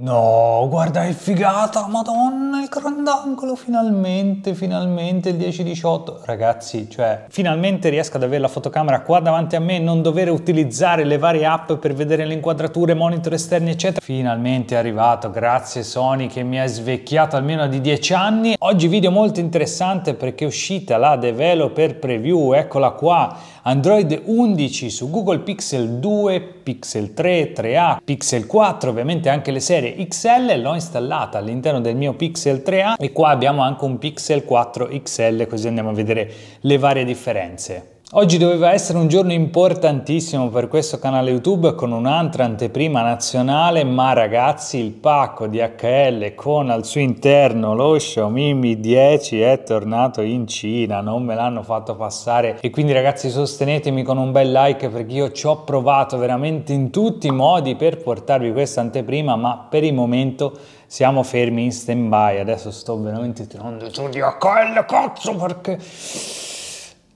No, guarda che figata, madonna, il grandangolo, finalmente, finalmente il 10-18. Ragazzi, cioè, finalmente riesco ad avere la fotocamera qua davanti a me e non dover utilizzare le varie app per vedere le inquadrature, monitor esterni, eccetera. Finalmente è arrivato, grazie Sony che mi ha svecchiato almeno di 10 anni. Oggi video molto interessante perché è uscita la developer preview, eccola qua, Android 11 su Google Pixel 2, Pixel 3, 3A, Pixel 4, ovviamente anche le serie serie XL, l'ho installata all'interno del mio Pixel 3a e qua abbiamo anche un Pixel 4 XL così andiamo a vedere le varie differenze. Oggi doveva essere un giorno importantissimo per questo canale YouTube con un'altra anteprima nazionale, ma ragazzi il pacco di HL con al suo interno lo Xiaomi Mi 10 è tornato in Cina, non me l'hanno fatto passare e quindi ragazzi sostenetemi con un bel like perché io ci ho provato veramente in tutti i modi per portarvi questa anteprima, ma per il momento siamo fermi in stand by, adesso sto veramente tirando giù di HL cazzo perché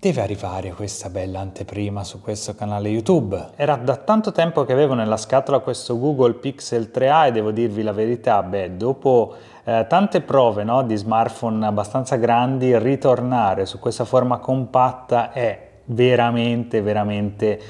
deve arrivare questa bella anteprima su questo canale YouTube. Era da tanto tempo che avevo nella scatola questo Google Pixel 3a e devo dirvi la verità, beh, dopo eh, tante prove no, di smartphone abbastanza grandi, ritornare su questa forma compatta è veramente, veramente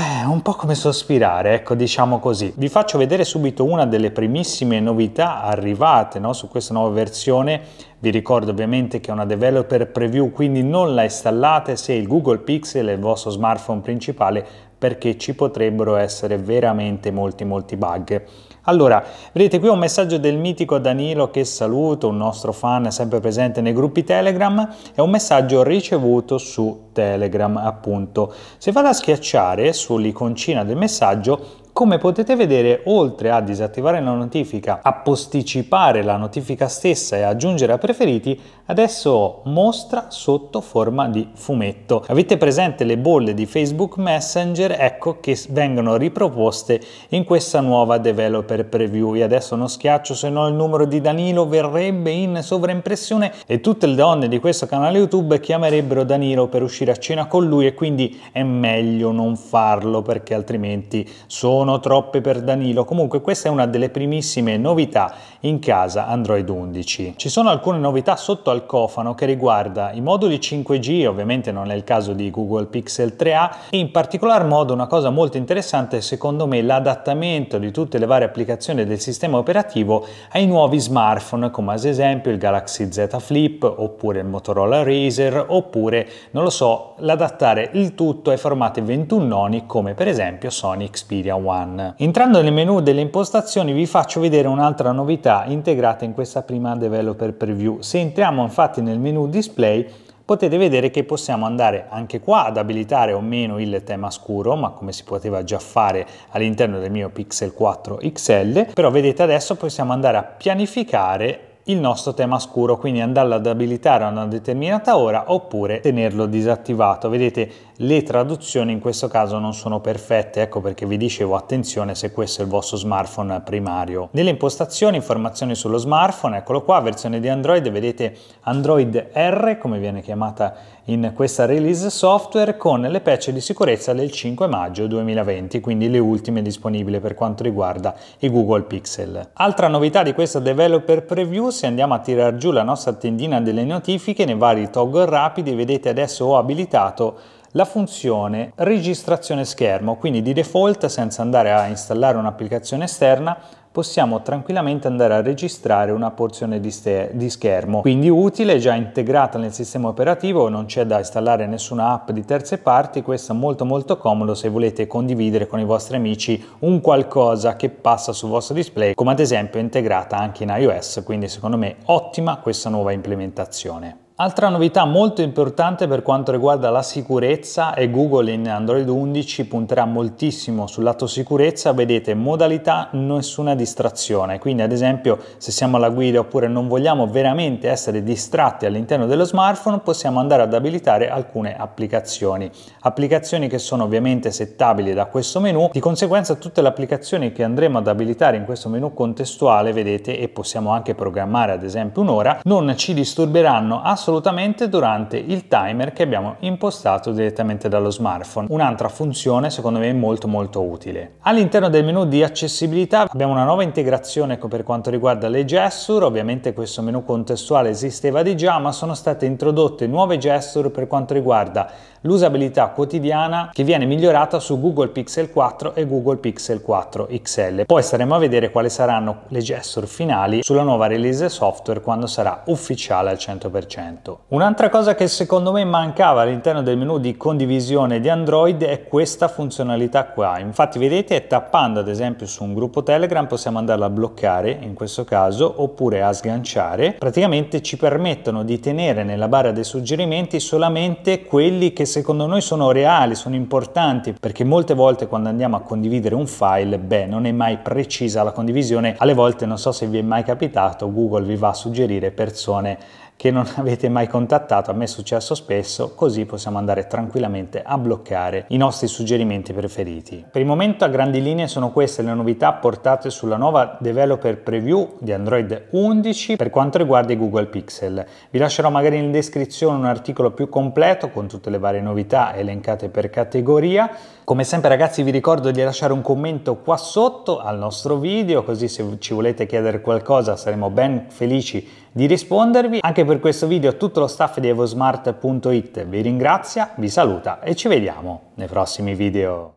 eh, un po' come sospirare, ecco, diciamo così. Vi faccio vedere subito una delle primissime novità arrivate no, su questa nuova versione. Vi ricordo ovviamente che è una developer preview, quindi non la installate se il Google Pixel è il vostro smartphone principale perché ci potrebbero essere veramente molti molti bug. Allora, vedete qui un messaggio del mitico Danilo che saluto, un nostro fan sempre presente nei gruppi Telegram, è un messaggio ricevuto su Telegram appunto. Se vado a schiacciare sull'iconcina del messaggio come potete vedere, oltre a disattivare la notifica, a posticipare la notifica stessa e aggiungere a preferiti, adesso mostra sotto forma di fumetto. Avete presente le bolle di Facebook Messenger? Ecco che vengono riproposte in questa nuova developer preview. E adesso non schiaccio, se no il numero di Danilo verrebbe in sovraimpressione e tutte le donne di questo canale YouTube chiamerebbero Danilo per uscire a cena con lui e quindi è meglio non farlo perché altrimenti sono sono troppe per Danilo. Comunque questa è una delle primissime novità in casa Android 11. Ci sono alcune novità sotto al cofano che riguarda i moduli 5G, ovviamente non è il caso di Google Pixel 3a, e in particolar modo una cosa molto interessante è secondo me l'adattamento di tutte le varie applicazioni del sistema operativo ai nuovi smartphone come ad esempio il Galaxy Z Flip oppure il Motorola Razer oppure non lo so l'adattare il tutto ai formati 21 noni come per esempio Sony Xperia 1. One. Entrando nel menu delle impostazioni vi faccio vedere un'altra novità integrata in questa prima developer preview. Se entriamo infatti nel menu display potete vedere che possiamo andare anche qua ad abilitare o meno il tema scuro, ma come si poteva già fare all'interno del mio Pixel 4 XL, però vedete adesso possiamo andare a pianificare il nostro tema scuro, quindi andarlo ad abilitare a una determinata ora oppure tenerlo disattivato. Vedete le traduzioni in questo caso non sono perfette, ecco perché vi dicevo attenzione se questo è il vostro smartphone primario. Nelle impostazioni informazioni sullo smartphone, eccolo qua, versione di Android, vedete Android R come viene chiamata in questa release software con le patch di sicurezza del 5 maggio 2020, quindi le ultime disponibili per quanto riguarda i Google Pixel. Altra novità di questa developer preview, se andiamo a tirar giù la nostra tendina delle notifiche nei vari toggle rapidi, vedete adesso ho abilitato la funzione registrazione schermo, quindi di default senza andare a installare un'applicazione esterna possiamo tranquillamente andare a registrare una porzione di, di schermo. Quindi utile, già integrata nel sistema operativo, non c'è da installare nessuna app di terze parti, questo è molto molto comodo se volete condividere con i vostri amici un qualcosa che passa sul vostro display, come ad esempio integrata anche in iOS, quindi secondo me ottima questa nuova implementazione. Altra novità molto importante per quanto riguarda la sicurezza è Google in Android 11 punterà moltissimo sul lato sicurezza, vedete modalità nessuna distrazione, quindi ad esempio se siamo alla guida oppure non vogliamo veramente essere distratti all'interno dello smartphone possiamo andare ad abilitare alcune applicazioni, applicazioni che sono ovviamente settabili da questo menu, di conseguenza tutte le applicazioni che andremo ad abilitare in questo menu contestuale vedete e possiamo anche programmare ad esempio un'ora non ci disturberanno assolutamente assolutamente durante il timer che abbiamo impostato direttamente dallo smartphone. Un'altra funzione secondo me molto molto utile. All'interno del menu di accessibilità abbiamo una nuova integrazione per quanto riguarda le gesture, ovviamente questo menu contestuale esisteva di già ma sono state introdotte nuove gesture per quanto riguarda l'usabilità quotidiana che viene migliorata su Google Pixel 4 e Google Pixel 4 XL. Poi staremo a vedere quali saranno le gesture finali sulla nuova release software quando sarà ufficiale al 100%. 100. Un'altra cosa che secondo me mancava all'interno del menu di condivisione di Android è questa funzionalità qua. Infatti vedete tappando ad esempio su un gruppo Telegram possiamo andarla a bloccare in questo caso oppure a sganciare. Praticamente ci permettono di tenere nella barra dei suggerimenti solamente quelli che secondo noi sono reali, sono importanti perché molte volte quando andiamo a condividere un file, beh, non è mai precisa la condivisione. Alle volte non so se vi è mai capitato, Google vi va a suggerire persone che non avete mai contattato, a me è successo spesso, così possiamo andare tranquillamente a bloccare i nostri suggerimenti preferiti. Per il momento a grandi linee sono queste le novità portate sulla nuova developer preview di Android 11 per quanto riguarda i Google Pixel. Vi lascerò magari in descrizione un articolo più completo con tutte le varie novità elencate per categoria. Come sempre ragazzi vi ricordo di lasciare un commento qua sotto al nostro video, così se ci volete chiedere qualcosa saremo ben felici di rispondervi. Anche per questo video tutto lo staff di evosmart.it vi ringrazia, vi saluta e ci vediamo nei prossimi video.